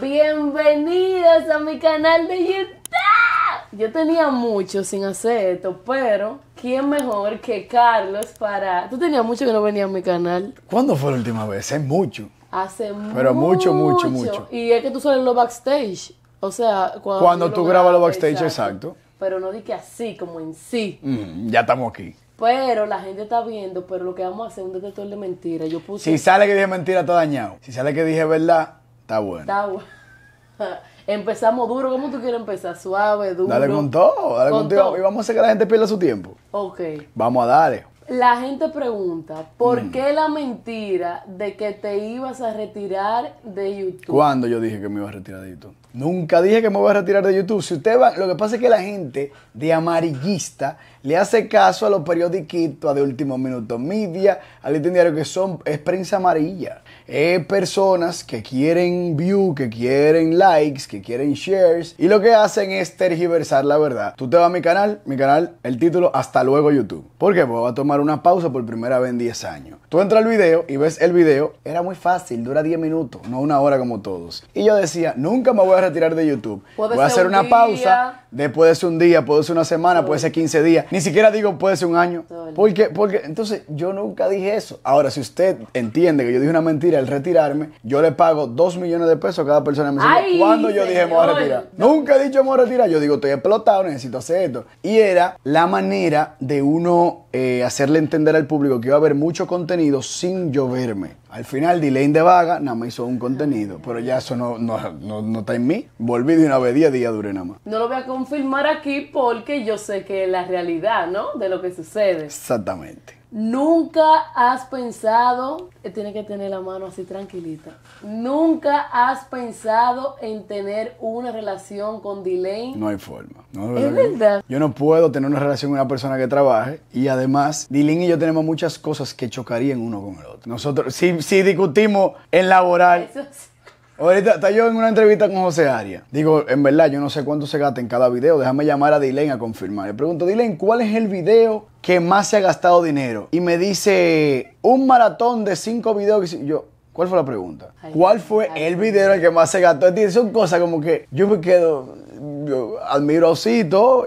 Bienvenidos a mi canal de YouTube. Yo tenía mucho sin hacer esto, pero ¿quién mejor que Carlos para... Tú tenías mucho que no venía a mi canal. ¿Cuándo fue la última vez? Hace mucho. Hace mucho. Pero mucho, mucho, mucho. Y es que tú sales los backstage. O sea, cuando, cuando tú, grabas los backstage, exacto. Pero no di que así, como en sí. Mm, ya estamos aquí. Pero la gente está viendo, pero lo que vamos a hacer es un detector de mentiras. Yo puse... Si sale que dije mentira, está dañado. Si sale que dije verdad, Está bueno. Empezamos duro. ¿Cómo tú quieres empezar? Suave, duro. Dale con todo, dale con, todo. Y vamos a hacer que la gente pierda su tiempo. Ok. Vamos a darle. La gente pregunta, ¿por mm. qué la mentira de que te ibas a retirar de YouTube? ¿Cuándo yo dije que me iba a retirar de YouTube? Nunca dije que me voy a retirar de YouTube. Si usted va, lo que pasa es que la gente de amarillista le hace caso a los periodiquitos, de último minuto media, al diario que son, es prensa amarilla. Eh, personas que quieren view, que quieren likes, que quieren shares y lo que hacen es tergiversar la verdad. Tú te vas a mi canal, mi canal, el título Hasta luego YouTube. ¿Por qué? Porque voy a tomar una pausa por primera vez en 10 años. Tú entras al video y ves el video, era muy fácil, dura 10 minutos, no una hora como todos. Y yo decía, nunca me voy a retirar de YouTube. Voy a hacer una pausa de puede ser un día, puede ser una semana, puede ser 15 días, ni siquiera digo puede ser un año. Porque, porque entonces yo nunca dije eso. Ahora, si usted entiende que yo dije una mentira al retirarme, yo le pago 2 millones de pesos a cada persona en Cuando yo dije me voy a retirar. Nunca he dicho me voy a retirar. Yo digo, estoy explotado, necesito hacer esto. Y era la manera de uno eh, hacerle entender al público que iba a haber mucho contenido sin lloverme. Al final, delaying de Vaga nada más hizo un contenido, pero ya eso no, no, está en mí. Volví de una vez a día, duré nada más. No lo voy a confirmar aquí porque yo sé que es la realidad, ¿no? De lo que sucede. Exactamente. Nunca has pensado, eh, tiene que tener la mano así tranquilita. Nunca has pensado en tener una relación con dylan. No hay forma. No, es verdad. Yo no puedo tener una relación con una persona que trabaje y además Dylan y yo tenemos muchas cosas que chocarían uno con el otro. Nosotros, si, si discutimos en laboral, Eso Ahorita está yo en una entrevista con José Aria. Digo, en verdad, yo no sé cuánto se gasta en cada video. Déjame llamar a Dylan a confirmar. Le pregunto, Dylan, ¿cuál es el video que más se ha gastado dinero? Y me dice, un maratón de cinco videos. Yo, ¿Cuál fue la pregunta? ¿Cuál fue el video el que más se gastó? son cosas como que yo me quedo, yo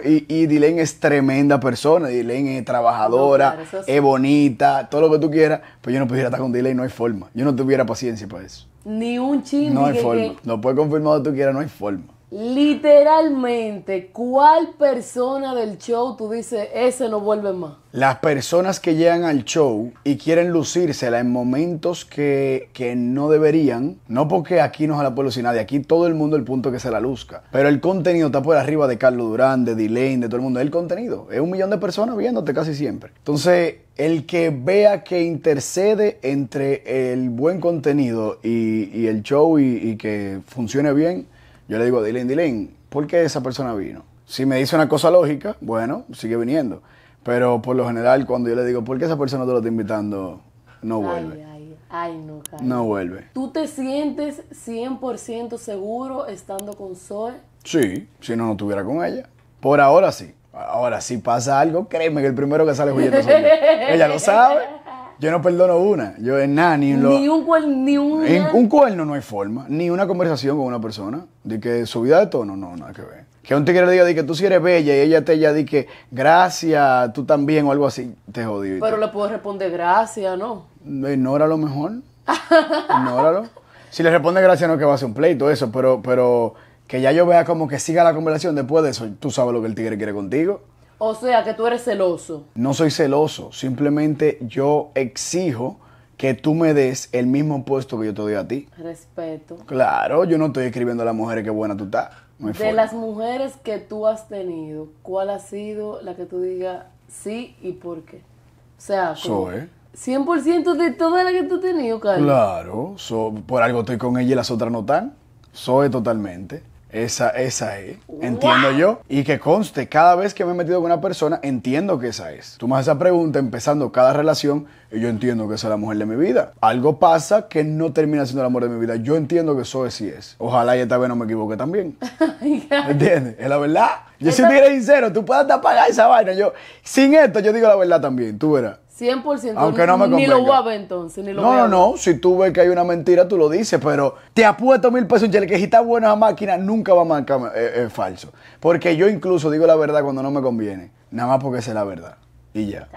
y, y Dylan es tremenda persona, Dylan es trabajadora, es bonita, todo lo que tú quieras, pero yo no pudiera estar con Dylan, no hay forma. Yo no tuviera paciencia para eso. Ni un chingo. No hay forma. No puedes confirmar lo tú quieras, no hay forma. Literalmente, ¿cuál persona del show tú dices, ese no vuelve más? Las personas que llegan al show y quieren lucírsela en momentos que, no deberían, no porque aquí no se la puede lucir nadie, aquí todo el mundo el punto que se la luzca, pero el contenido está por arriba de Carlos Durán, de Dylan, de todo el mundo, el contenido, es un millón de personas viéndote casi siempre. Entonces, el que vea que intercede entre el buen contenido y, el show y, y que funcione bien, yo le digo, Dylan, Dylan, ¿por qué esa persona vino? Si me dice una cosa lógica, bueno, sigue viniendo. Pero por lo general, cuando yo le digo, ¿por qué esa persona te lo está invitando? No vuelve. Ay, ay, ay no, No vuelve. ¿Tú te sientes 100% seguro estando con Zoe? Sí, si no, no estuviera con ella. Por ahora sí. Ahora, sí pasa algo, créeme que el primero que sale es Julieta Ella lo sabe. Yo no perdono una. Yo en nada, ni, lo, ni un cuerno, ni un. En un cuerno no hay forma. Ni una conversación con una persona. De que su vida de todo, no, no, nada que ver. Que un tigre le diga de que tú si eres bella y ella te ya di que gracias, tú también o algo así, te jodí. Pero le puedo responder gracias, ¿no? Ignóralo mejor. Ignóralo. Si le responde gracias, no que va a ser un pleito, eso, pero, pero que ya yo vea como que siga la conversación después de eso, tú sabes lo que el tigre quiere contigo. O sea, que tú eres celoso. No soy celoso, simplemente yo exijo que tú me des el mismo puesto que yo te doy a ti. Respeto. Claro, yo no estoy escribiendo a las mujeres que buena tú estás. de las mujeres que tú has tenido, ¿cuál ha sido la que tú digas sí y por qué? O sea, Soy. 100% de todas las que tú has tenido, Carlos. Claro, por algo estoy con ella y las otras no están. Soy totalmente. Esa, esa es, entiendo yo. Y que conste, cada vez que me he metido con una persona, entiendo que esa es. Tú me haces esa pregunta empezando cada relación y yo entiendo que esa es la mujer de mi vida. Algo pasa que no termina siendo el amor de mi vida. Yo entiendo que eso es sí es. Ojalá y esta vez no me equivoque también. ¿Me entiendes? Es la verdad. Yo si te eres sincero, tú puedes apagar esa vaina. Yo, sin esto, yo digo la verdad también, tú verás. 100%. no Ni lo voy entonces, ni lo No, no, no. Si tú ves que hay una mentira, tú lo dices, pero te apuesto mil pesos, Chele, que si está buena la máquina, nunca va a marcar eh, eh, es falso. Porque yo incluso digo la verdad cuando no me conviene. Nada más porque sé la verdad. Y ya.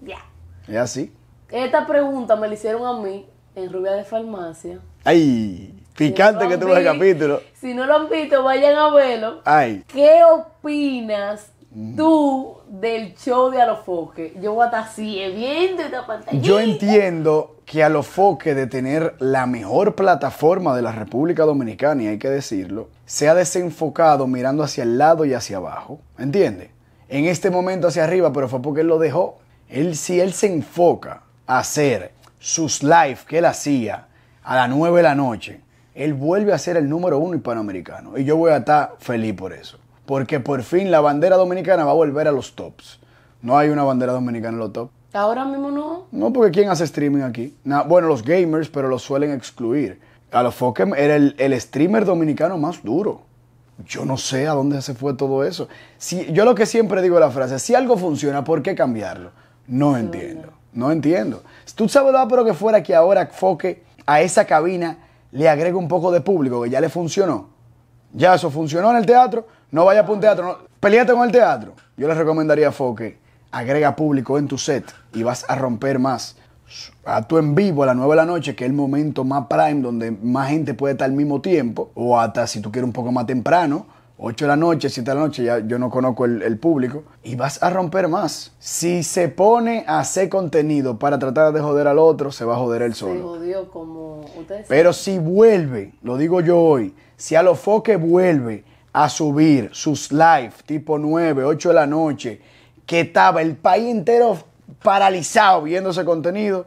Ya. Es así. Esta pregunta me la hicieron a mí en Rubia de Farmacia. ¡Ay! Picante que tuvo el capítulo. Si no lo han visto, vayan a verlo. ¡Ay! ¿Qué opinas tú del show de Alofoque, yo voy a estar así viendo esta pantalla. Yo entiendo que Alofoque de tener la mejor plataforma de la República Dominicana, y hay que decirlo, se ha desenfocado mirando hacia el lado y hacia abajo. ¿Entiendes? En este momento hacia arriba, pero fue porque él lo dejó. Él, si él se enfoca a hacer sus live que él hacía a las 9 de la noche, él vuelve a ser el número uno hispanoamericano. Y yo voy a estar feliz por eso porque por fin la bandera dominicana va a volver a los tops. No hay una bandera dominicana en los tops. Ahora mismo no. No, porque ¿quién hace streaming aquí? bueno, los gamers, pero los suelen excluir. A los Fokem era el, streamer dominicano más duro. Yo no sé a dónde se fue todo eso. Si, yo lo que siempre digo la frase, si algo funciona, ¿por qué cambiarlo? No entiendo, no. entiendo. Tú sabes lo pero que fuera que ahora Foque em, a esa cabina le agregue un poco de público, que ya le funcionó. Ya eso funcionó en el teatro, no vaya a un teatro. No. Peleate con el teatro. Yo les recomendaría a Foque, agrega público en tu set y vas a romper más. A tu en vivo a las 9 de la noche, que es el momento más prime donde más gente puede estar al mismo tiempo, o hasta si tú quieres un poco más temprano, 8 de la noche, 7 de la noche, ya yo no conozco el, público, y vas a romper más. Si se pone a hacer contenido para tratar de joder al otro, se va a joder el solo. Pero si vuelve, lo digo yo hoy, si a los foques vuelve a subir sus live tipo 9, 8 de la noche, que estaba el país entero paralizado viendo ese contenido,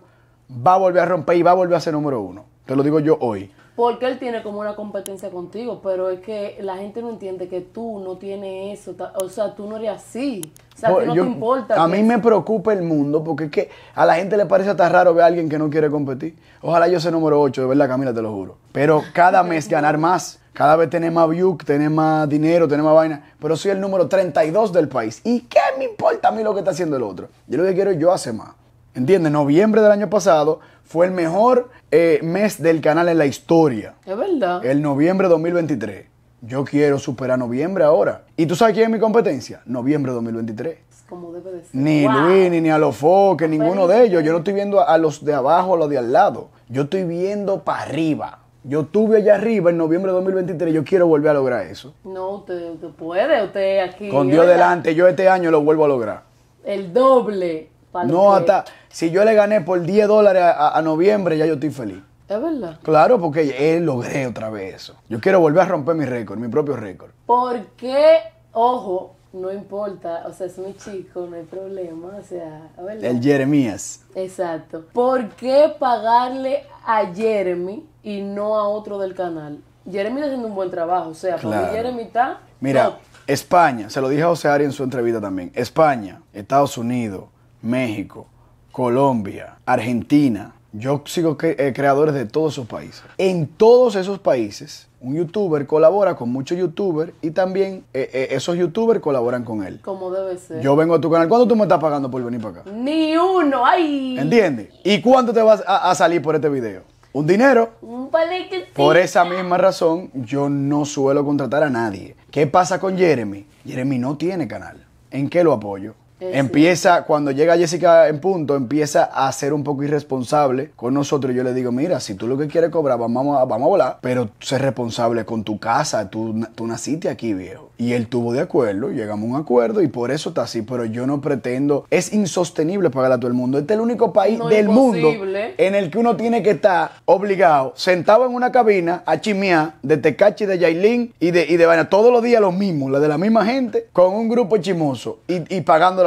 va a volver a romper y va a volver a ser número uno. Te lo digo yo hoy. Porque él tiene como una competencia contigo, pero es que la gente no entiende que tú no tienes eso, o sea, tú no eres así. O sea, que pues no te importa. A mí me preocupa el mundo porque es que a la gente le parece hasta raro ver a alguien que no quiere competir. Ojalá yo sea número ocho, de verdad, Camila, te lo juro. Pero cada mes ganar más. Cada vez tenés más views, tenés más dinero, tenés más vaina. Pero soy el número 32 del país. ¿Y qué me importa a mí lo que está haciendo el otro? Yo lo que quiero es yo hacer más. ¿Entiendes? Noviembre del año pasado fue el mejor eh, mes del canal en la historia. Es verdad. El noviembre 2023. Yo quiero superar noviembre ahora. ¿Y tú sabes quién es mi competencia? Noviembre 2023. Como debe de ser. Ni Luis, ni, ni Alofoque, ninguno de ellos. Yo no estoy viendo a, los de abajo, a los de al lado. Yo estoy viendo para arriba yo tuve allá arriba en noviembre de 2023, yo quiero volver a lograr eso. No, usted, puede, usted aquí. Con Dios delante, yo este año lo vuelvo a lograr. El doble. no, hasta si yo le gané por 10 dólares a, a, noviembre, ya yo estoy feliz. Es verdad. Claro, porque él eh, logré otra vez eso. Yo quiero volver a romper mi récord, mi propio récord. ¿Por qué, ojo, no importa, o sea, es muy chico, no hay problema, o sea, El Jeremías. Exacto. ¿Por qué pagarle a Jeremy y no a otro del canal? Jeremy está haciendo un buen trabajo, o sea, porque Jeremy está... Mira, España, se lo dije a José en su entrevista también, España, Estados Unidos, México, Colombia, Argentina, yo sigo eh, creadores de todos esos países. En todos esos países un youtuber colabora con muchos youtubers y también eh, eh, esos youtubers colaboran con él. Como debe ser. Yo vengo a tu canal. ¿Cuánto tú me estás pagando por venir para acá? Ni uno, ay. ¿Entiendes? ¿Y cuánto te vas a, salir por este video? Un dinero. Un palito. Por esa misma razón, yo no suelo contratar a nadie. ¿Qué pasa con Jeremy? Jeremy no tiene canal. ¿En qué lo apoyo? Eh, empieza, cuando llega Jessica en punto, empieza a ser un poco irresponsable con nosotros. Yo le digo, mira, si tú lo que quieres cobrar, vamos a, vamos a volar, pero sé responsable con tu casa, tú, tú naciste aquí, viejo. Y él tuvo de acuerdo, llegamos a un acuerdo y por eso está así, pero yo no pretendo, es insostenible pagar a todo el mundo. Este es el único país del mundo en el que uno tiene que estar obligado, sentado en una cabina a chimear de Tecachi, de Yailin y de, y de vaina, todos los días lo mismo, la de la misma gente, con un grupo chimoso y, y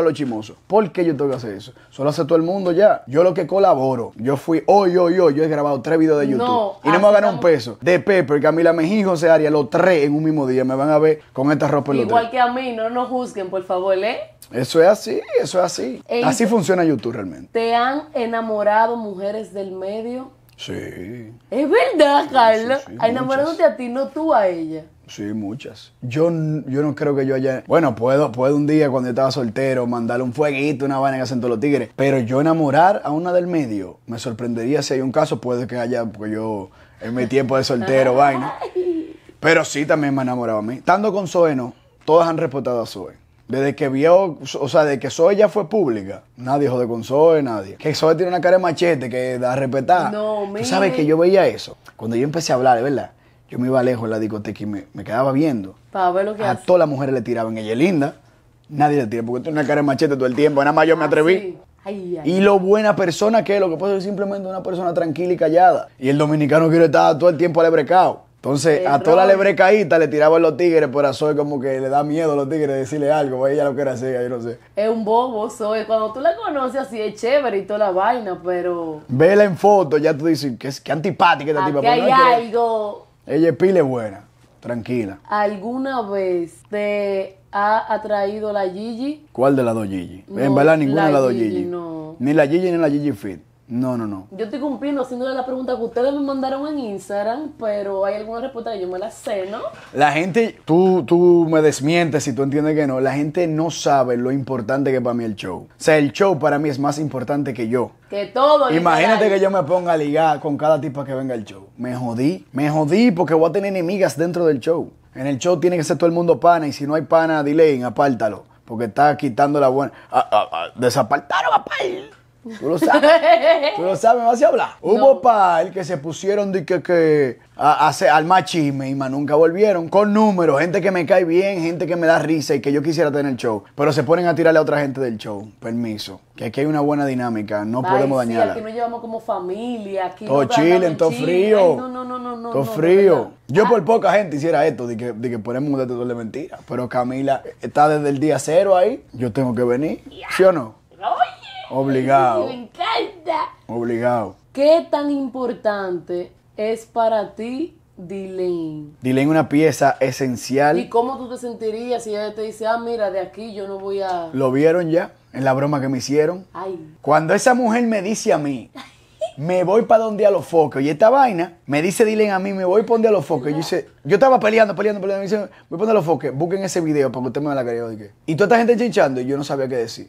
los chimoso. ¿Por qué yo tengo que hacer eso? Solo hace todo el mundo ya. Yo lo que colaboro. Yo fui hoy, hoy, hoy. Yo he grabado tres videos de YouTube. y no me a ganar un peso. De Pepper, Camila Mejía y José haría los tres en un mismo día me van a ver con esta ropa Igual que a mí, no nos juzguen, por favor, ¿eh? Eso es así, eso es así. E así funciona YouTube realmente. ¿Te han enamorado mujeres del medio? Sí. Es verdad, Carlos. Sí, enamorándote a ti, no tú a ella. Sí, muchas. Yo, yo no creo que yo haya. Bueno, puedo, puedo un día cuando estaba soltero mandarle un fueguito, una vaina que hacen todos los tigres. Pero yo enamorar a una del medio, me sorprendería si hay un caso, puede que haya, porque yo en mi tiempo de soltero, vaina. Pero sí también me enamorado a mí. Estando con Zoe, no. Todas han respetado a Zoe. Desde que vio, o sea, desde que Zoe ya fue pública, nadie jode con Zoe, nadie. Que Zoe tiene una cara de machete que da respetar. No, ¿Tú sabes que yo veía eso? Cuando yo empecé a hablar, ¿verdad? yo me iba lejos en la discoteca y me, quedaba viendo. que A todas las mujeres le tiraban. Ella es linda. Nadie le tira porque tiene una cara de machete todo el tiempo. Nada más yo me ah, atreví. Y lo buena persona que es, lo que puede ser simplemente una persona tranquila y callada. Y el dominicano quiere estaba todo el tiempo alebrecado. Entonces, a toda la lebrecaíta le tiraban los tigres, Por a Zoe como que le da miedo a los tigres decirle algo, ella lo quiere hacer, yo no sé. Es un bobo, soy Cuando tú la conoces así es chévere y toda la vaina, pero... Vela en foto, ya tú dices, qué, antipática esta tipa. Aquí hay ella es pile buena, tranquila. ¿Alguna vez te ha atraído la Gigi? ¿Cuál de las dos Gigi? en verdad ninguna de las dos Gigi. No. Ni la Gigi ni la Gigi Fit. No, no, no. Yo estoy cumpliendo haciéndole la pregunta que ustedes me mandaron en Instagram, pero hay alguna respuesta que yo me la sé, ¿no? La gente, tú, tú me desmientes si tú entiendes que no. La gente no sabe lo importante que es para mí el show. O sea, el show para mí es más importante que yo. Que todo. Imagínate que yo me ponga a ligar con cada tipo que venga al show me jodí. Me jodí porque voy a tener enemigas dentro del show. En el show tiene que ser todo el mundo pana y si no hay pana, delay, apártalo. Porque está quitando la buena. Ah, ah, ah, desapartaron Tú lo sabes. Tú lo sabes, me vas a hablar. Hubo pa el que se pusieron que, al más y más nunca volvieron. Con números, gente que me cae bien, gente que me da risa y que yo quisiera tener el show. Pero se ponen a tirarle a otra gente del show. Permiso. Que aquí hay una buena dinámica, no podemos dañarla. Aquí nos llevamos como familia. Aquí todo chile, todo frío. No, no, no, no, no. Todo frío. Yo ah. por poca gente hiciera esto, de que, ponemos un detector de mentiras. Pero Camila está desde el día cero ahí. Yo tengo que venir. ¿Sí o no? Ay. Obligado. Me encanta. Obligado. ¿Qué tan importante es para ti Dylan? Dylan es una pieza esencial. ¿Y cómo tú te sentirías si ella te dice, ah, mira, de aquí yo no voy a... Lo vieron ya en la broma que me hicieron. Ay. Cuando esa mujer me dice a mí, me voy para donde a los focos. Y esta vaina, me dice Dylan a mí, me voy para donde a los focos. Yo, yo estaba peleando, peleando, peleando. Me dice, voy para donde a los focos. Busquen ese video para que usted me la qué. Y toda esta gente chinchando y yo no sabía qué decir.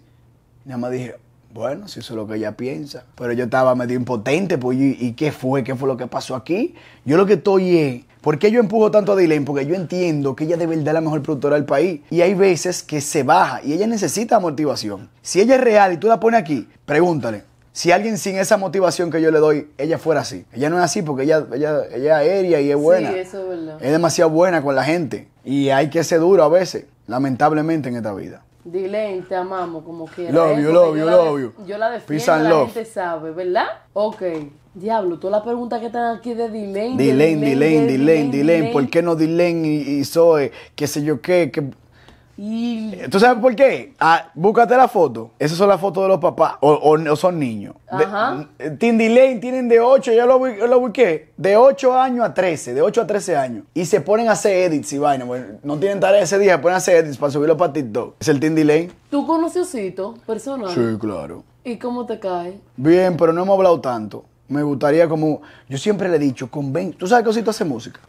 Nada más dije, bueno, si eso es lo que ella piensa. Pero yo estaba medio impotente, pues, ¿y, qué fue? ¿Qué fue lo que pasó aquí? Yo lo que estoy es, ¿por qué yo empujo tanto a Dylan? Porque yo entiendo que ella de verdad la mejor productora del país. Y hay veces que se baja y ella necesita motivación. Si ella es real y tú la pones aquí, pregúntale. Si alguien sin esa motivación que yo le doy, ella fuera así. Ella no es así porque ella, ella, ella es aérea y es buena. Sí, eso es verdad. Es demasiado buena con la gente. Y hay que ser duro a veces, lamentablemente en esta vida. Dile, te amamos como quieras. Love ¿eh? you, love you, love you. Yo la defiendo, la gente sabe, ¿verdad? Ok. Diablo, todas las preguntas que están aquí de Dilen. Dilen, Dilen, Dilen, Dilane. ¿Por qué no Dilen y, Zoe? ¿Qué sé yo qué? qué ¿Tú sabes por qué? Ah, búscate la foto. Esas son las fotos de los papás. O, son niños. Ajá. Tindy Lane tienen de 8, ya lo, busqué, de 8 años a 13, de 8 a 13 años. Y se ponen a hacer edits y vaina. Pues, no tienen tarea ese día, se ponen a hacer edits para subirlo para TikTok. Es el Tindy Lane. ¿Tú conoces a Cito personal? Sí, claro. ¿Y cómo te cae? Bien, pero no hemos hablado tanto. Me gustaría como... Yo siempre le he dicho, conven... ¿Tú sabes que Osito hace música?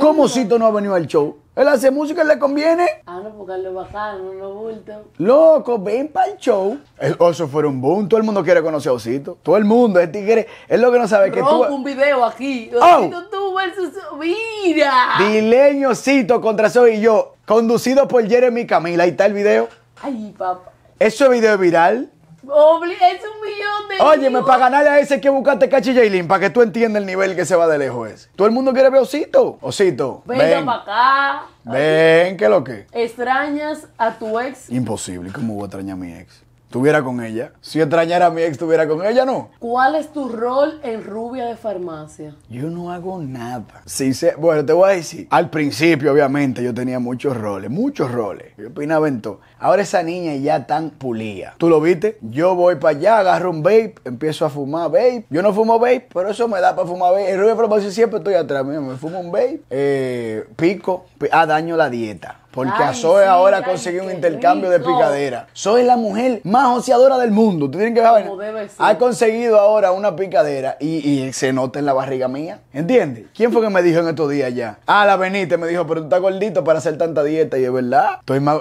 ¿Cómo Osito no ha venido al show? Él hace música y le conviene. Ah, no, porque lo bajaron, lo no bulto. Loco, ven para el show. El Oso fue un boom. Todo el mundo quiere conocer a Osito. Todo el mundo. El tigre es lo que no sabe que tú... un video aquí. Oh. Osito oh. tú versus... ¡Mira! Dileño Osito contra Soy y yo. Conducido por Jeremy Camila. Ahí está el video. Ay, papá. Eso es video viral. Obli es un millón de. Óyeme, para ganarle a ese que buscaste Cachi Jaylin para que tú entiendas el nivel que se va de lejos ese. Todo el mundo quiere ver Osito. Osito. Venga para acá. Ven, ¿qué lo que? ¿Extrañas a tu ex? Imposible, ¿cómo voy a extrañar a mi ex? Estuviera con ella. Si extrañara a mi ex, estuviera con ella, no. ¿Cuál es tu rol en rubia de farmacia? Yo no hago nada. Si bueno, te voy a decir. Al principio, obviamente, yo tenía muchos roles, muchos roles. Yo opinaba en todo. Ahora esa niña ya tan pulía. ¿Tú lo viste? Yo voy para allá, agarro un vape, empiezo a fumar vape. Yo no fumo vape, pero eso me da para fumar vape. El rubio propósito siempre estoy atrás. Mira, me fumo un vape, eh, pico, ha ah, daño la dieta. Porque a ahora conseguí un intercambio de picadera. Soy la mujer más ociadora del mundo. Tú tienes que ver. Ha conseguido ahora una picadera y, se nota en la barriga mía. ¿Entiendes? ¿Quién fue que me dijo en estos días ya? Ah, la Benita. me dijo, pero tú estás gordito para hacer tanta dieta. Y es verdad.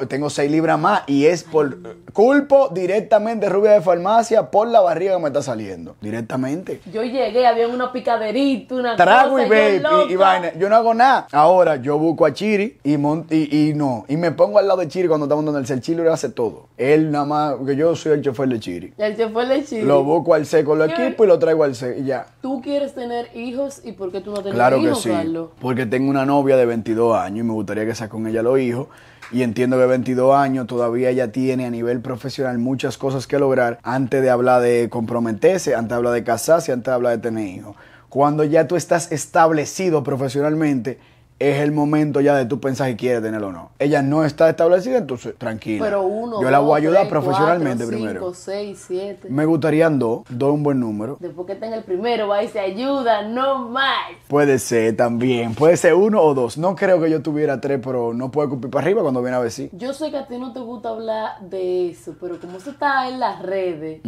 tengo seis libras más. Ah, y es por culpo directamente de rubia de farmacia por la barriga que me está saliendo. Directamente. Yo llegué, había una picaderita, una Trago y baby y, Yo no hago nada. Ahora yo busco a Chiri y, y, no. Y me pongo al lado de Chiri cuando estamos donde el cel. Chiri lo hace todo. Él nada más, porque yo soy el chofer de Chiri. El chofer de Chiri. Lo busco al seco, lo equipo y lo traigo al seco y ya. ¿Tú quieres tener hijos y por qué tú no tienes claro Claro que sí. Porque tengo una novia de 22 años y me gustaría que sea con ella los hijos y entiendo que 22 años todavía ya tiene a nivel profesional muchas cosas que lograr antes de hablar de comprometerse, antes de hablar de casarse, antes de hablar de tener hijos. Cuando ya tú estás establecido profesionalmente, es el momento ya de tú pensar si quieres tenerlo o no. Ella no está establecida, entonces tranquila. Pero uno, Yo la voy a ayudar profesionalmente cuatro, cinco, seis, siete. Me gustaría dos, dos un buen número. Después que tenga el primero, va y se ayuda, no más. Puede ser también, puede ser uno o dos. No creo que yo tuviera tres, pero no puedo cumplir para arriba cuando viene a ver si. Yo sé que a ti no te gusta hablar de eso, pero como eso está en las redes,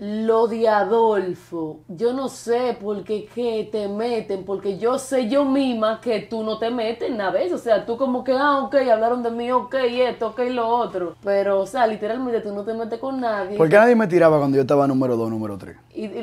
lo de Adolfo, yo no sé por qué te meten, porque yo sé yo misma que tú no te metes Una vez, o sea, tú como que, ah, ok, hablaron de mí, ok, esto, ok, lo otro, pero, o sea, literalmente tú no te metes con nadie. ¿Por qué nadie me tiraba cuando yo estaba número 2, número 3?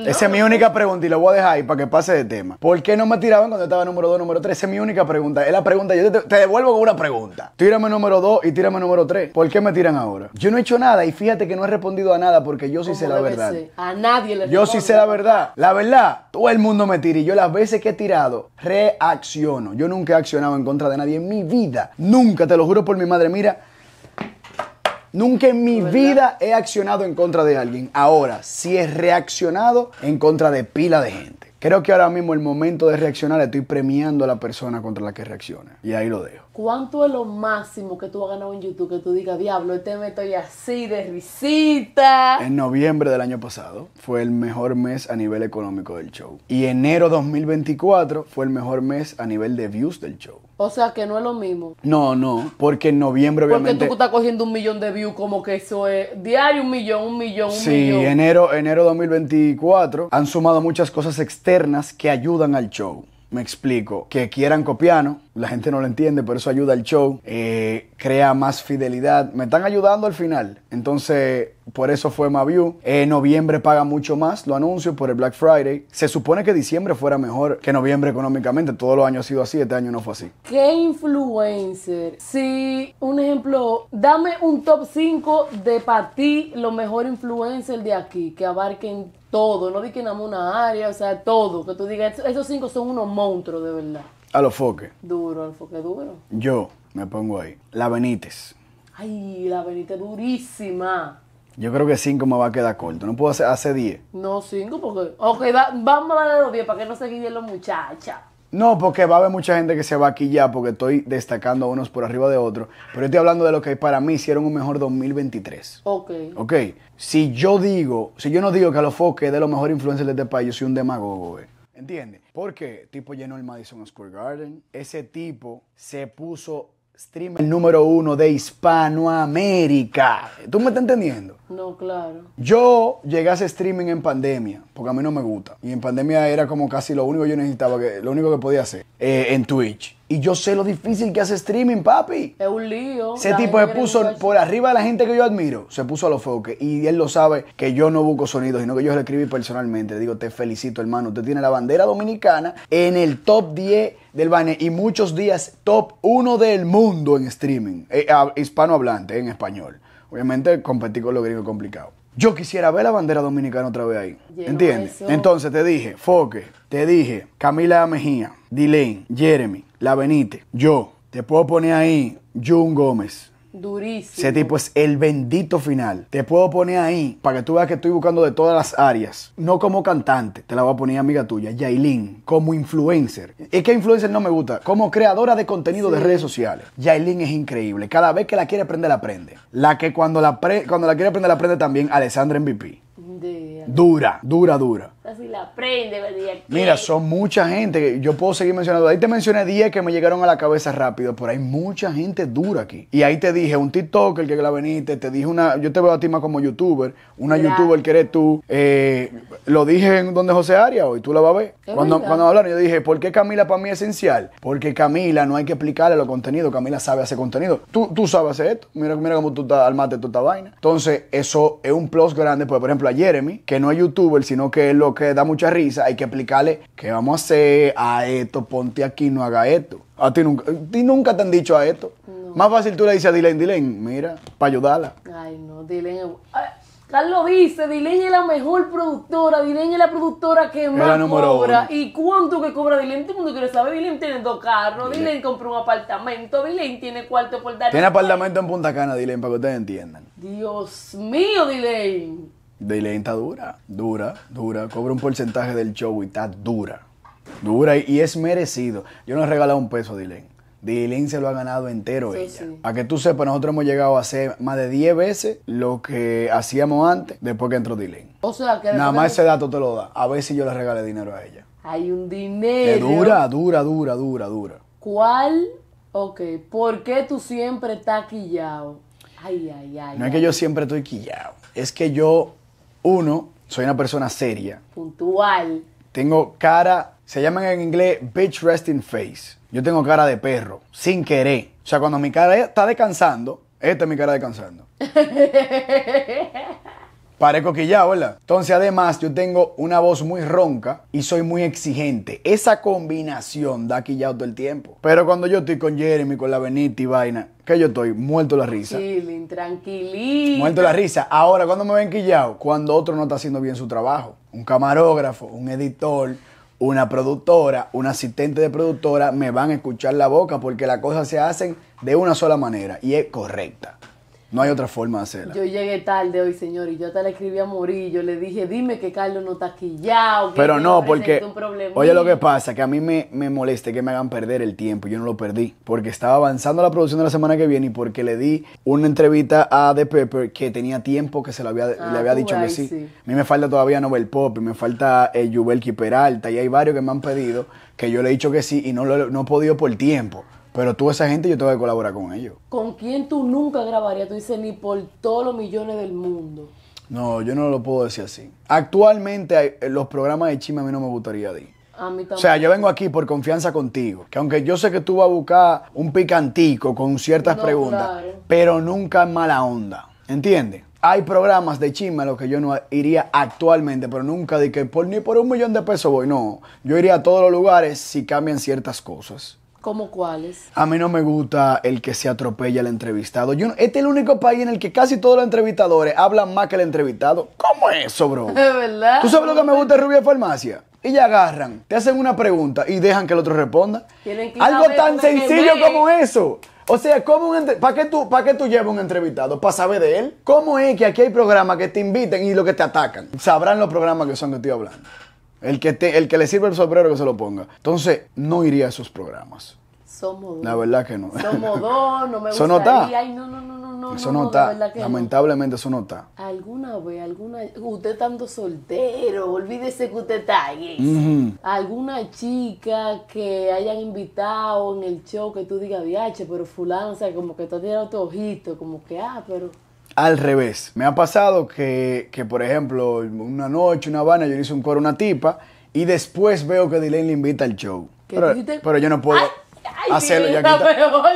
Esa es mi única pregunta y la voy a dejar ahí para que pase de tema. ¿Por qué no me tiraban cuando yo estaba número 2, número 3? Esa es mi única pregunta, es la pregunta, yo te, devuelvo con una pregunta. Tírame número 2 y tírame número 3, ¿por qué me tiran ahora? Yo no he hecho nada y fíjate que no he respondido a nada porque yo sí sé la verdad a nadie le Yo sí sé la verdad. La verdad, todo el mundo me tira y yo las veces que he tirado, reacciono. Yo nunca he accionado en contra de nadie en mi vida. Nunca, te lo juro por mi madre. Mira, Nunca en mi vida he accionado en contra de alguien. Ahora sí he reaccionado en contra de pila de gente. Creo que ahora mismo el momento de reaccionar estoy premiando a la persona contra la que reacciona. Y ahí lo dejo. ¿Cuánto es lo máximo que tú has ganado en YouTube que tú digas, diablo, este me estoy así de risita? En noviembre del año pasado fue el mejor mes a nivel económico del show. Y enero 2024 fue el mejor mes a nivel de views del show. O sea que no es lo mismo. No, no, porque en noviembre obviamente. Porque tú estás cogiendo un millón de views, como que eso es diario un millón, un millón, un millón. Sí, enero, enero 2024 han sumado muchas cosas externas que ayudan al show. Me explico. Que quieran copiarnos, la gente no lo entiende, pero eso ayuda al show, eh, crea más fidelidad. Me están ayudando al final. Entonces, por eso fue Maviu. en noviembre paga mucho más, lo anuncio, por el Black Friday. Se supone que diciembre fuera mejor que noviembre económicamente. Todos los años ha sido así, este año no fue así. ¿Qué influencer? Si, un ejemplo, dame un top 5 de para ti los mejores influencers de aquí, que abarquen todo. No di que una área, o sea, todo. Que tú digas, esos cinco son unos monstruos, de verdad. A los foques. Duro, al foque duro. Yo me pongo ahí. La Benítez. Ay, la Benítez durísima. Yo creo que 5 me va a quedar corto. No puedo hacer, hace 10. No, 5 porque... Ok, vamos a darle los 10 para que no se guíen los muchachas. No, porque va a haber mucha gente que se va aquí ya porque estoy destacando a unos por arriba de otros. Pero estoy hablando de lo que para mí hicieron un mejor 2023. Ok. Ok. Si yo digo, si yo no digo que a los foques de los mejores influencers de este país, yo soy un demagogo, güey. Eh. ¿Entiendes? Porque tipo llenó el Madison Square Garden. Ese tipo se puso el número uno de Hispanoamérica. ¿Tú me estás entendiendo? No, claro. Yo llegué a hacer streaming en pandemia, porque a mí no me gusta. Y en pandemia era como casi lo único que yo necesitaba, que, lo único que podía hacer eh, en Twitch. Y yo sé lo difícil que hace streaming, papi. Es un lío. Ese tipo se puso por arriba de la gente que yo admiro, se puso a los foques. Y él lo sabe que yo no busco sonidos, sino que yo lo escribí personalmente. Le digo, te felicito, hermano. Usted tiene la bandera dominicana en el top 10 del baile. y muchos días top 1 del mundo en streaming, eh, hispanohablante, en español. Obviamente competir con los gringos es complicado yo quisiera ver la bandera dominicana otra vez ahí. ¿Entiendes? Entonces te dije, Foque, te dije, Camila Mejía, Dilane, Jeremy, La Benite. yo. Te puedo poner ahí Jun Gómez, Durísimo. Ese tipo es el bendito final. Te puedo poner ahí para que tú veas que estoy buscando de todas las áreas. No como cantante, te la voy a poner amiga tuya, Jailin, como influencer. Es que influencer no me gusta. Como creadora de contenido de redes sociales. Jailin es increíble. Cada vez que la quiere aprender, la aprende. La que cuando la, cuando la quiere aprender, la aprende también Alessandra MVP. De... Dura, dura, dura. Así la aprende, pues, Mira, son mucha gente. Yo puedo seguir mencionando. Ahí te mencioné 10 que me llegaron a la cabeza rápido, pero hay mucha gente dura aquí. Y ahí te dije un TikToker que la veniste, te dije una. Yo te veo a ti más como youtuber, una youtuber que eres tú. Eh, lo dije en donde José Aria hoy, tú la vas a ver. Cuando, cuando hablaron, yo dije, ¿por qué Camila para mí es esencial? Porque Camila no hay que explicarle los contenidos. Camila sabe hacer contenido. Tú, sabes hacer esto. Mira, cómo tú estás, mate toda esta vaina. Entonces, eso es un plus grande. Pues, por ejemplo, a Jeremy, que que no es youtuber, sino que es lo que da mucha risa, hay que explicarle que vamos a hacer a esto, ponte aquí, no haga esto. A ti nunca, nunca te han dicho a esto. Más fácil tú le dices a Dylan, mira, para ayudarla. Ay, no, Dylan. Eh, Carlos dice, Dylan es la mejor productora, Dylan es la productora que más cobra. ¿Y cuánto que cobra Dylan? Todo el mundo quiere saber, Dylan tiene dos carros, compró un apartamento, Dylan tiene cuarto por dar. Tiene apartamento en Punta Cana, Dylan, para que ustedes entiendan. Dios mío, Dilein. De está dura, dura, dura. Cobra un porcentaje del show y está dura. Dura y, es merecido. Yo no he regalado un peso a Dylan. Dylan se lo ha ganado entero ella. A que tú sepas, nosotros hemos llegado a hacer más de 10 veces lo que hacíamos antes después que entró Dylan. O Nada más ese dato te lo da. A ver si yo le regale dinero a ella. Hay un dinero. dura, dura, dura, dura, dura. ¿Cuál? Ok, ¿por qué tú siempre estás quillado? Ay, ay, ay. No es que yo siempre estoy quillado. Es que yo uno, soy una persona seria. Puntual. Tengo cara, se llaman en inglés bitch resting face. Yo tengo cara de perro, sin querer. O sea, cuando mi cara está descansando, esta es mi cara descansando. Parezco que ¿verdad? Entonces, además, yo tengo una voz muy ronca y soy muy exigente. Esa combinación da quillado todo el tiempo. Pero cuando yo estoy con Jeremy, con la Benita y vaina, que yo estoy muerto la risa. Chilling, tranquilito. Muerto la risa. Ahora, cuando me ven quillado, cuando otro no está haciendo bien su trabajo. Un camarógrafo, un editor, una productora, un asistente de productora, me van a escuchar la boca porque las cosas se hacen de una sola manera y es correcta. No hay otra forma de hacerla. Yo llegué tarde hoy, señor, y yo hasta le escribí a Morillo. Le dije, dime que Carlos no está aquí ya. Pero no, porque. oye, lo que pasa, que a mí me, me moleste que me hagan perder el tiempo. Yo no lo perdí. Porque estaba avanzando la producción de la semana que viene y porque le di una entrevista a The Pepper que tenía tiempo que se lo había, le ah, había dicho que sí. A mí me falta todavía Nobel Pop, y me falta eh, Jubelki Peralta, y hay varios que me han pedido que yo le he dicho que sí y no, lo, no he podido por tiempo. Pero tú, esa gente, yo tengo que colaborar con ellos. ¿Con quién tú nunca grabarías? Tú dices, ni por todos los millones del mundo. No, yo no lo puedo decir así. Actualmente, eh, los programas de Chima a mí no me gustaría ir. A mí o sea, yo vengo aquí por confianza contigo. Que aunque yo sé que tú vas a buscar un picantico con ciertas preguntas, pero nunca en mala onda. ¿Entiendes? Hay programas de Chima a los que yo no iría actualmente, pero nunca de que por, ni por un millón de pesos voy. No, yo iría a todos los lugares si cambian ciertas cosas. ¿Cómo cuáles? A mí no me gusta el que se atropella al entrevistado. este es el único país en el que casi todos los entrevistadores hablan más que el entrevistado. ¿Cómo es eso, bro? Es verdad. ¿Tú sabes lo que me gusta de Rubia Farmacia? Y ya agarran, te hacen una pregunta y dejan que el otro responda. Algo tan sencillo como eso. O sea, ¿cómo ¿para qué tú, para tú llevas un entrevistado? ¿Para saber de él? ¿Cómo es que aquí hay programas que te inviten y lo que te atacan? Sabrán los programas que son que estoy hablando. El que, el que le sirve el sombrero que se lo ponga. Entonces, no iría a esos programas. Somos La verdad que no. Somos dos, no me gusta. Eso no no, no, no, no, eso no, está. Lamentablemente eso no está. Alguna vez, alguna... Usted tanto soltero, olvídese que usted está Alguna chica que hayan invitado en el show que tú digas, Viache pero fulano, o sea, como que te ha tirado ojito, como que, ah, pero al revés. Me ha pasado que, que, por ejemplo, una noche, una habana, yo le hice un coro a una tipa y después veo que Dylan le invita al show. Pero, yo no puedo hacerlo.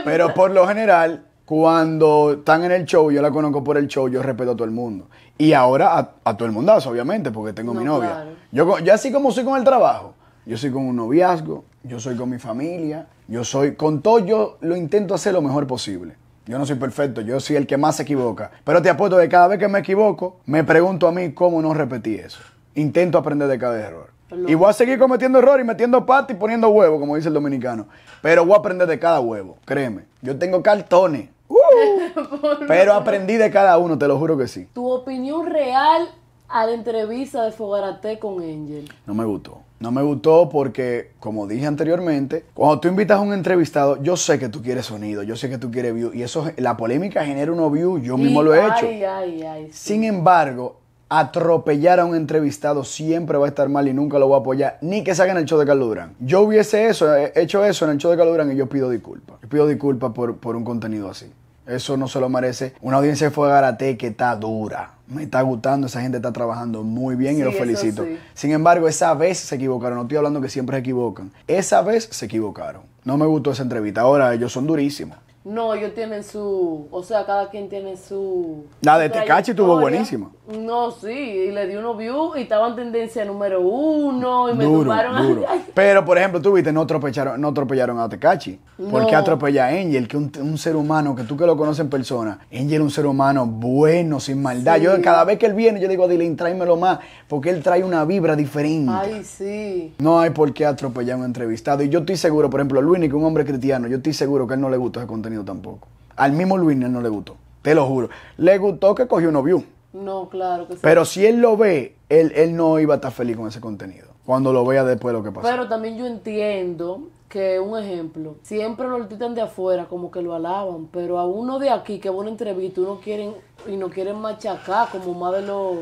pero por lo general, cuando están en el show, yo la conozco por el show, yo respeto a todo el mundo. Y ahora a, todo el mundazo, obviamente, porque tengo mi novia. Yo, yo así como soy con el trabajo, yo soy con un noviazgo, yo soy con mi familia, yo soy, con todo yo lo intento hacer lo mejor posible. Yo no soy perfecto, yo soy el que más se equivoca. Pero te apuesto que cada vez que me equivoco, me pregunto a mí cómo no repetí eso. Intento aprender de cada error. Y voy a seguir cometiendo errores y metiendo pata y poniendo huevo, como dice el dominicano. Pero voy a aprender de cada huevo, créeme. Yo tengo cartones. Uh. pero aprendí de cada uno, te lo juro que sí. Tu opinión real a la entrevista de Fogarate con Angel. No me gustó. No me gustó porque, como dije anteriormente, cuando tú invitas a un entrevistado, yo sé que tú quieres sonido, yo sé que tú quieres view. Y eso, la polémica genera uno view, yo mismo lo he hecho. Sin embargo, atropellar a un entrevistado siempre va a estar mal y nunca lo voy a apoyar, ni que en el show de Carlos Yo hubiese eso, eh, hecho eso en el show de Carlos y yo pido disculpas. Pido disculpas por un contenido así. Eso no se lo merece. Una audiencia de Garate que está dura. Me está gustando, esa gente está trabajando muy bien y los felicito. Sin embargo, esa vez se equivocaron. No estoy hablando que siempre se equivocan. Esa vez se equivocaron. No me gustó esa entrevista. Ahora ellos son durísimos. No, ellos tienen su. O sea, cada quien tiene su. La de Tecachi estuvo buenísima. No, sí, y le di unos views y estaba en tendencia número uno y me Pero, por ejemplo, tú viste, no atropellaron, no atropellaron a Tecachi. ¿Por qué atropella a Angel? Que un, un, ser humano, que tú que lo conoces en persona, Angel es un ser humano bueno, sin maldad. Yo cada vez que él viene, yo digo a Dylan, tráemelo más, porque él trae una vibra diferente. Ay, sí. No hay por qué atropellar a un entrevistado. Y yo estoy seguro, por ejemplo, Luis que un hombre cristiano, yo estoy seguro que a él no le gusta ese tampoco. Al mismo Luis no le gustó, te lo juro. Le gustó que cogió uno view. No, claro que Pero si él lo ve, él, no iba a estar feliz con ese contenido. Cuando lo vea después lo que pasa. Pero también yo entiendo que un ejemplo, siempre lo titan de afuera como que lo alaban, pero a uno de aquí que es una entrevista, uno quieren y no quieren machacar como más de los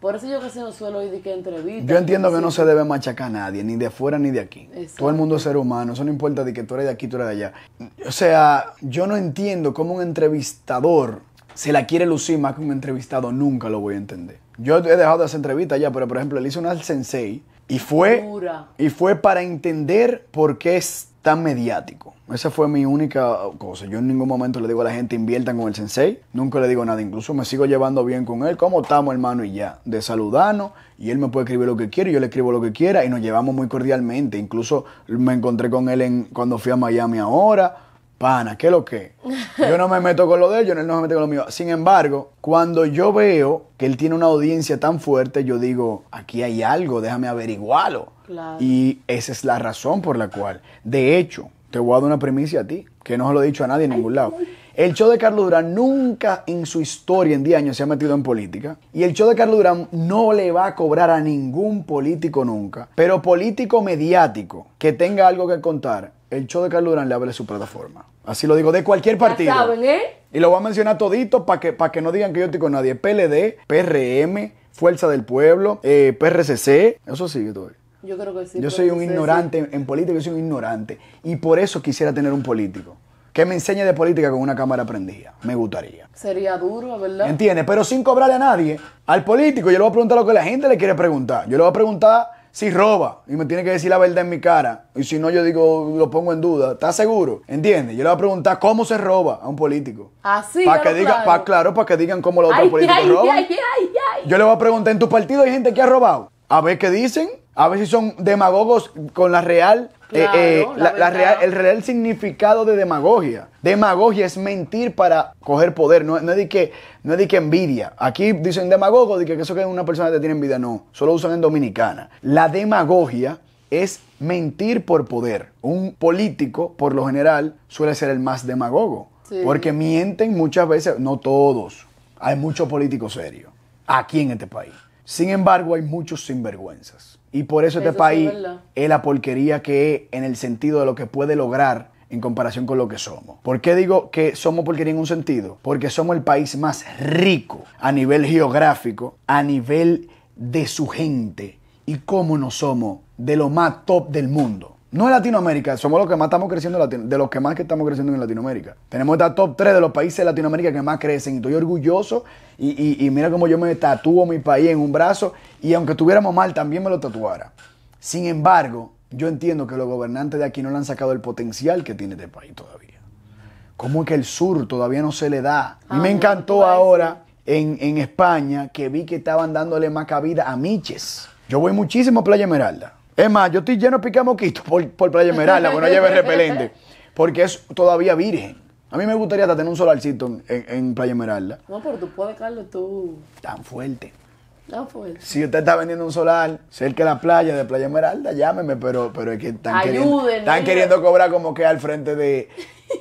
por eso yo casi no suelo ir de qué entrevista. Yo entiendo que no se debe machacar a nadie, ni de afuera ni de aquí. Todo el mundo es ser humano, eso no importa de que tú eres de aquí, tú eres de allá. O sea, yo no entiendo cómo un entrevistador se la quiere lucir más que un entrevistado, nunca lo voy a entender. Yo he dejado de hacer entrevistas ya, pero por ejemplo, le hice una al sensei y fue, y fue para entender por qué es mediático. Esa fue mi única cosa. Yo en ningún momento le digo a la gente inviertan con el sensei. Nunca le digo nada. Incluso me sigo llevando bien con él. ¿Cómo estamos, hermano? Y ya. De saludarnos. Y él me puede escribir lo que quiera. Y yo le escribo lo que quiera. Y nos llevamos muy cordialmente. Incluso me encontré con él en, cuando fui a Miami ahora. Pana, ¿qué lo que? Yo no me meto con lo de ellos. Él no me meto con lo mío. Sin embargo, cuando yo veo que él tiene una audiencia tan fuerte, yo digo, aquí hay algo. Déjame averiguarlo. Y esa es la razón por la cual. De hecho, te voy a dar una primicia a ti, que no se lo he dicho a nadie en ningún lado. El show de Carlos Durán nunca en su historia en 10 años se ha metido en política. Y el show de Carlos Durán no le va a cobrar a ningún político nunca. Pero político mediático que tenga algo que contar, el show de Carlos Durán le abre su plataforma. Así lo digo, de cualquier partido. ¿eh? Y lo voy a mencionar todito para que, que no digan que yo estoy con nadie. PLD, PRM, Fuerza del Pueblo, eh, PRCC. Eso sigue yo creo que sí. Yo soy un ignorante, en política yo soy un ignorante. Y por eso quisiera tener un político. Que me enseñe de política con una cámara prendida. Me gustaría. Sería duro, ¿verdad? ¿Entiendes? Pero sin cobrarle a nadie. Al político yo le voy a preguntar lo que la gente le quiere preguntar. Yo le voy a preguntar si roba y me tiene que decir la verdad en mi cara. Y si no, yo digo, lo pongo en duda. ¿Estás seguro? ¿Entiendes? Yo le voy a preguntar cómo se roba a un político. Así. Para que digan, para claro, que digan cómo los otros políticos roban. yo le voy a preguntar, ¿en tu partido hay gente que ha robado? A ver qué dicen a veces son demagogos con la eh, eh, real, el real significado de demagogia. Demagogia es mentir para coger poder, no, es de que, que envidia. Aquí dicen demagogo, de que eso que una persona te tiene envidia, no, solo usan en Dominicana. La demagogia es mentir por poder. Un político, por lo general, suele ser el más demagogo, porque mienten muchas veces, no todos. Hay muchos políticos serios aquí en este país. Sin embargo, hay muchos sinvergüenzas. Y por eso este país es, la porquería que es en el sentido de lo que puede lograr en comparación con lo que somos. ¿Por qué digo que somos porquería en un sentido? Porque somos el país más rico a nivel geográfico, a nivel de su gente y cómo no somos de lo más top del mundo. No es Latinoamérica, somos los que más estamos creciendo, de los que más que estamos creciendo en Latinoamérica. Tenemos esta top 3 de los países de Latinoamérica que más crecen. Y estoy orgulloso. Y, mira cómo yo me tatúo mi país en un brazo. Y aunque estuviéramos mal, también me lo tatuara. Sin embargo, yo entiendo que los gobernantes de aquí no le han sacado el potencial que tiene este país todavía. ¿Cómo es que el sur todavía no se le da? Y me ah, encantó ahora en, España que vi que estaban dándole más cabida a Miches. Yo voy muchísimo a Playa Esmeralda es más, yo estoy lleno de pica por, por Playa Esmeralda, que no lleve repelente, porque es todavía virgen. A mí me gustaría hasta tener un solarcito en, en, Playa Esmeralda. No, pero tú puedes, Carlos, tú. Tan fuerte. Tan fuerte. Si usted está vendiendo un solar cerca de la playa, de Playa Esmeralda, llámeme, pero, pero es que están, queriendo, están queriendo cobrar como que al frente de,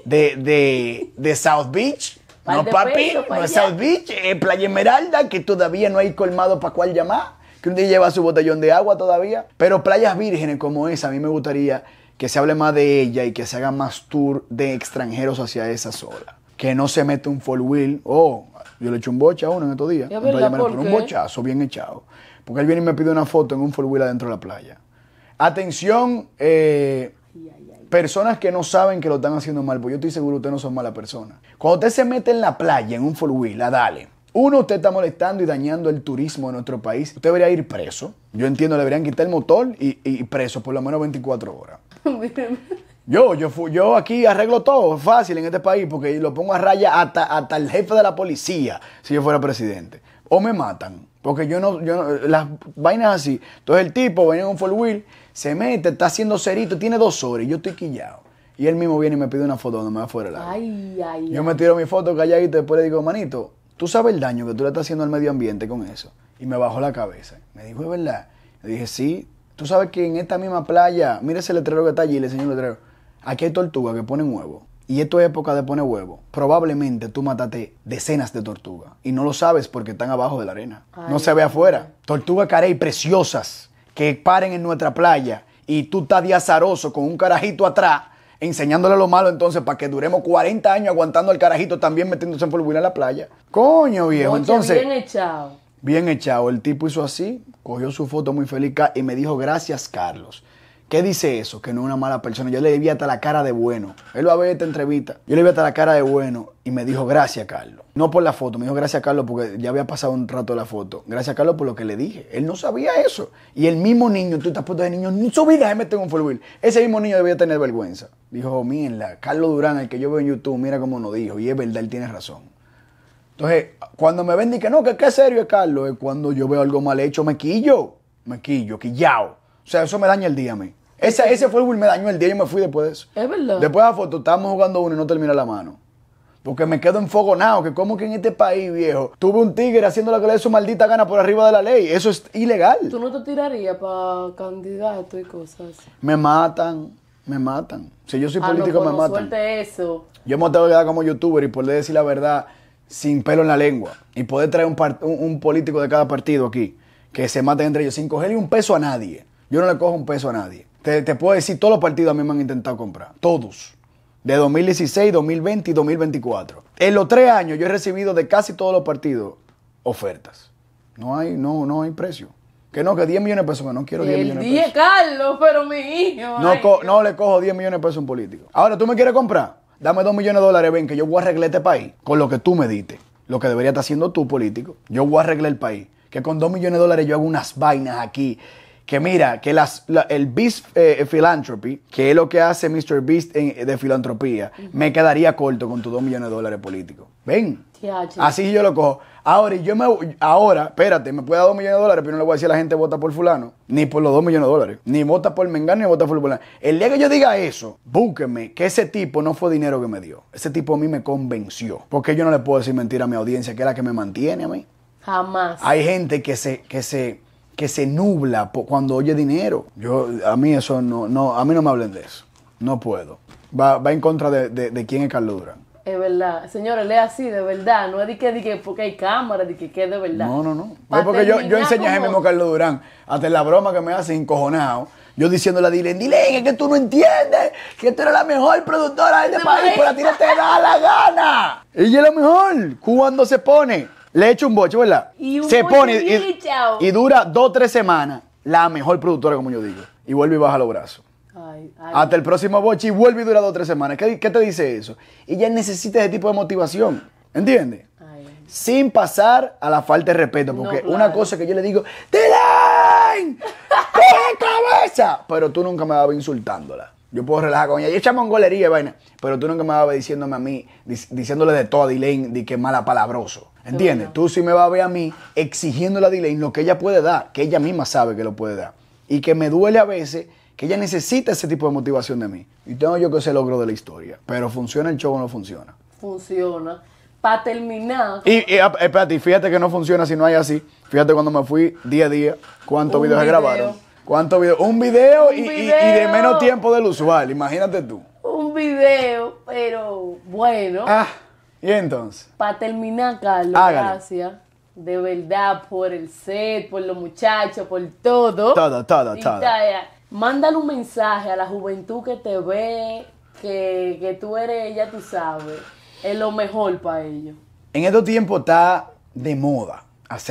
de, de, de South Beach. no, papi, no es South Beach, es Playa Esmeralda, que todavía no hay colmado para cuál llamar que un día lleva su botellón de agua todavía. Pero playas vírgenes como esa, a mí me gustaría que se hable más de ella y que se haga más tour de extranjeros hacia esa zona. Que no se mete un full wheel. Oh, yo le eché un bocha a uno en estos días. un bochazo bien echado. Porque él viene y me pide una foto en un full wheel adentro de la playa. Atención, eh, personas que no saben que lo están haciendo mal, porque yo estoy seguro que ustedes no son malas persona. Cuando usted se mete en la playa, en un full wheel, a dale uno, usted está molestando y dañando el turismo en nuestro país. Usted debería ir preso. Yo entiendo, le deberían quitar el motor y, preso por lo menos 24 horas. Yo, yo, yo aquí arreglo todo, fácil en este país, porque lo pongo a raya hasta, hasta el jefe de la policía, si yo fuera presidente. O me matan, porque yo no, yo las vainas así. Entonces el tipo viene en un full wheel, se mete, está haciendo cerito, tiene dos horas yo estoy quillado. Y él mismo viene y me pide una foto no me va fuera la. Ay, ay, yo me tiro mi foto calladito y después le digo, manito, tú sabes el daño que tú le estás haciendo al medio ambiente con eso. Y me bajó la cabeza. Me dijo, es verdad. Le dije, sí, tú sabes que en esta misma playa, mire ese letrero que está allí, le señor letrero. Aquí hay tortugas que ponen huevo. Y esto es época de poner huevo. Probablemente tú mataste decenas de tortugas. Y no lo sabes porque están abajo de la arena. no se ve afuera. Tortugas carey preciosas que paren en nuestra playa. Y tú estás de azaroso con un carajito atrás enseñándole lo malo entonces para que duremos 40 años aguantando al carajito también metiéndose en fulbina en la playa. Coño, viejo. entonces, bien echado. Bien echado. El tipo hizo así, cogió su foto muy feliz y me dijo, gracias, Carlos. ¿Qué dice eso? Que no es una mala persona. Yo le vi hasta la cara de bueno. Él va a ver esta entrevista. Yo le vi hasta la cara de bueno y me dijo, gracias, Carlos. No por la foto, me dijo, gracias, Carlos, porque ya había pasado un rato la foto. Gracias, Carlos, por lo que le dije. Él no sabía eso. Y el mismo niño, tú estás puesto de niño, su vida se mete un full Ese mismo niño debía tener vergüenza. Dijo, mira, Carlos Durán, el que yo veo en YouTube, mira cómo nos dijo. Y es verdad, él tiene razón. Entonces, cuando me ven, que no, que qué serio es Carlos, es cuando yo veo algo mal hecho, me quillo. Me quillo, quillao. O sea, eso me daña el día a mí. Ese, ese fútbol me dañó el día, y me fui después de eso. Es verdad. Después de la foto, estábamos jugando uno y no termina la mano. Porque me quedo enfogonado, que que en este país, viejo, tuve un tigre haciendo la que le dio su maldita gana por arriba de la ley. Eso es ilegal. ¿Tú no te tirarías para candidato y cosas? Me matan, me matan. Si yo soy ah, político, pues me no matan. Suelte eso. Yo me tengo que dar como youtuber y poder decir la verdad sin pelo en la lengua. Y poder traer un, político de cada partido aquí, que se maten entre ellos sin cogerle un peso a nadie. Yo no le cojo un peso a nadie. Te, puedo decir, todos los partidos a mí me han intentado comprar. Todos. De 2016, 2020 y 2024. En los tres años yo he recibido de casi todos los partidos ofertas. No hay, no, no hay precio. Que no, que 10 millones de pesos, que no quiero 10 millones de pesos. Carlos, pero mi hijo. No, le cojo 10 millones de pesos a un político. Ahora, ¿tú me quieres comprar? Dame 2 millones de dólares, ven, que yo voy a arreglar este país con lo que tú me diste. Lo que debería estar haciendo tú, político. Yo voy a arreglar el país. Que con 2 millones de dólares yo hago unas vainas aquí que mira, que las, el Beast eh, Philanthropy, que es lo que hace Mr. Beast de filantropía, me quedaría corto con tus 2 millones de dólares políticos. Ven. Así yo lo cojo. Ahora, yo me, ahora, espérate, me puede dar 2 millones de dólares, pero no le voy a decir a la gente vota por fulano, ni por los 2 millones de dólares, ni vota por Mengano, ni vota por fulano. El día que yo diga eso, búsquenme que ese tipo no fue dinero que me dio. Ese tipo a mí me convenció. Porque yo no le puedo decir mentira a mi audiencia, que es la que me mantiene a mí. Jamás. Hay gente que que se, que se nubla cuando oye dinero. Yo, a mí eso no, no, a mí no me hablen de eso. No puedo. Va, en contra de, de, quién es Carlos Durán. Es verdad. Señores, lea así, de verdad. No es de que, porque hay cámara, de que, que es de verdad. No, no, no. Es porque yo, enseñé a mismo Carlos Durán, hasta la broma que me hace encojonado, yo diciéndole a Dile, es que tú no entiendes que tú eres la mejor productora de este, este país, pero a ti te da la gana. Ella es lo mejor ¿Cuándo se pone. Le echo un boche, ¿verdad? Y se pone y, dura dos, tres semanas. La mejor productora, como yo digo. Y vuelve y baja los brazos. Hasta el próximo boche y vuelve y dura dos, tres semanas. ¿Qué, te dice eso? Y ya necesita ese tipo de motivación. ¿Entiendes? Sin pasar a la falta de respeto. Porque una cosa que yo le digo, ¡Te la! pero tú nunca me vas a ver insultándola. Yo puedo relajar con ella. Y echa mongolería vaina. Pero tú nunca me vas diciéndome a mí, diciéndole de todo a Dylan de que mala palabroso. ¿Entiendes? Tú sí me vas a ver a mí exigiéndole a Dylan lo que ella puede dar, que ella misma sabe que lo puede dar. Y que me duele a veces que ella necesita ese tipo de motivación de mí. Y tengo yo que ese logro de la historia. Pero funciona el show o no funciona. Funciona. Para terminar. Y, ah, y fíjate que no funciona si no hay así. Fíjate cuando me fui día a día, cuántos videos video. grabaron. ¿Cuánto Un video, un y, video y, de menos tiempo del usual, imagínate tú. Un video, pero bueno. Ah, ¿y entonces? Para terminar, Carlos, gracias. De verdad, por el set, por los muchachos, por todo. Todo, todo, todo. mándale un mensaje a la juventud que te ve, que, tú eres, ella, tú sabes, es lo mejor para ellos. En estos tiempos está de moda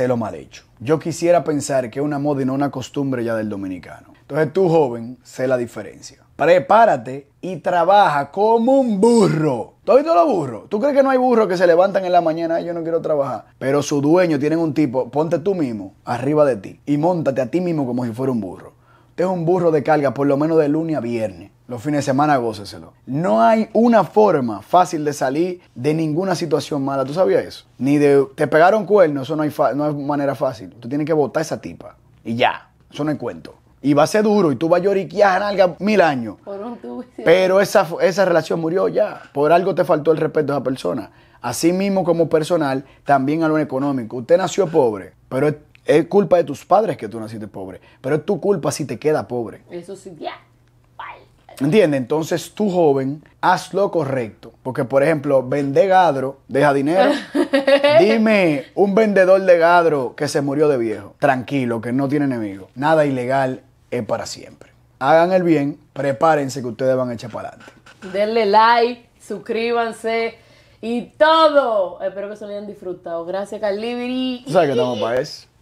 lo mal hecho. Yo quisiera pensar que es una moda y no una costumbre ya del dominicano. Entonces tú joven, sé la diferencia. Prepárate y trabaja como un burro. ¿Todo los burro? ¿Tú crees que no hay burros que se levantan en la mañana? Yo no quiero trabajar. Pero su dueño tiene un tipo, ponte tú mismo arriba de ti y montate a ti mismo como si fuera un burro. Usted es un burro de carga por lo menos de lunes a viernes. Los fines de semana góceselo. No hay una forma fácil de salir de ninguna situación mala. ¿Tú sabías eso? Ni de te pegaron cuernos, eso no hay, no hay manera fácil. Tú tienes que botar esa tipa. Y ya, eso no hay cuento. Y va a ser duro y tú vas a lloriquear nalga mil años. Pero esa, esa relación murió ya. Por algo te faltó el respeto a esa persona. Así mismo como personal, también a lo económico. Usted nació pobre, pero es, es culpa de tus padres que tú naciste pobre. Pero es tu culpa si te queda pobre. Eso sí, ya. ¿Entiendes? Entonces tú joven, haz lo correcto. Porque, por ejemplo, vender gadro, deja dinero. Dime un vendedor de gadro que se murió de viejo. Tranquilo, que no tiene enemigo. Nada ilegal es para siempre. Hagan el bien, prepárense que ustedes van a echar para adelante. Denle like, suscríbanse y todo. Espero que se lo hayan disfrutado. Gracias, Calibri. ¿Sabes que estamos para eso?